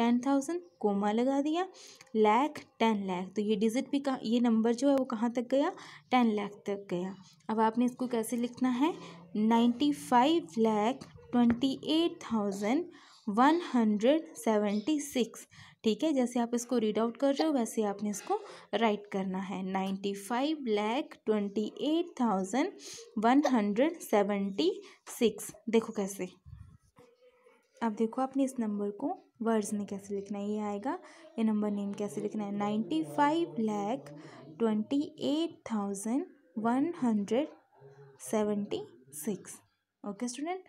ten thousand coma लगा दिया lakh ten lakh तो ये डिजिट भी कहाँ ये नंबर जो है वो कहाँ तक गया टेन लैख तक गया अब आपने इसको कैसे लिखना है ninety five lakh twenty eight thousand one hundred seventy six ठीक है जैसे आप इसको रीड आउट कर रहे हो वैसे आपने इसको राइट करना है ninety five lakh twenty eight thousand one hundred seventy six देखो कैसे अब देखो आपने इस नंबर को वर्ड्स में कैसे लिखना है ये आएगा ये नंबर नेम कैसे लिखना है ninety five lakh twenty eight thousand one hundred seventy six okay student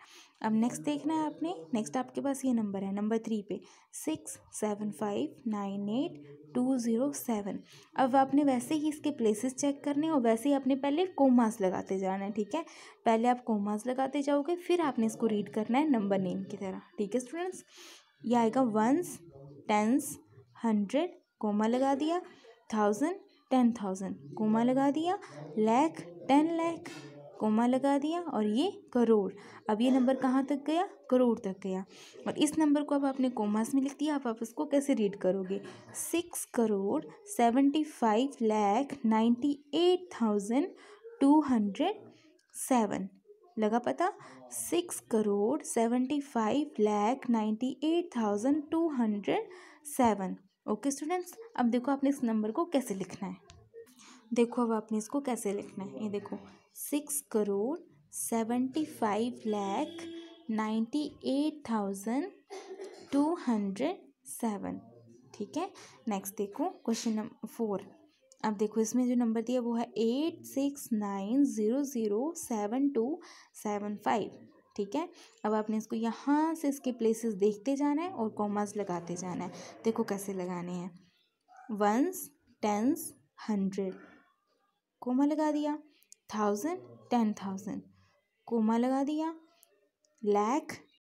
अब नेक्स्ट देखना है आपने नेक्स्ट आपके पास ये नंबर है नंबर थ्री पे six seven five nine eight two zero seven अब आपने वैसे ही इसके प्लेसेस चेक करने और वैसे ही आपने पहले कोमास लगाते जाना है ठीक है पहले आप कोमास लगाते जाओगे फिर आपने इसको रीड करना है नंबर नेम की तरह ठीक है स्टूडेंट्स ये आएगा वंस टेंस हंड्रेड कोमा लगा दिया थाउजेंड टेन थाउजेंड कोमा लगा दिया लैख टेन लैख कोमा लगा दिया और ये करोड़ अब ये नंबर कहाँ तक गया करोड़ तक गया और इस नंबर को अब आपने कोमास में लिख दिया आप आप इसको कैसे रीड करोगे six crore seventy five lakh ninety eight thousand two hundred seven लगा पता six crore seventy five lakh ninety eight thousand two hundred seven okay students अब देखो आपने इस नंबर को कैसे लिखना है देखो अब आपने इसको कैसे लिखना है ये देखो six crore seventy five lakh ninety eight thousand two hundred seven ठीक है नेक्स्ट देखो क्वेश्चन नंबर फोर अब देखो इसमें जो नंबर दिया वो है eight six nine zero zero seven two seven five ठीक है अब आपने इसको यहाँ से इसके प्लेसेस देखते जाना है और कॉमर्स लगाते जाना है देखो कैसे लगाने हैं वंस टेंस हंड्रेड कोमा लगा दिया थाउजेंड टेन थाउजेंड कोमा लगा दिया लैख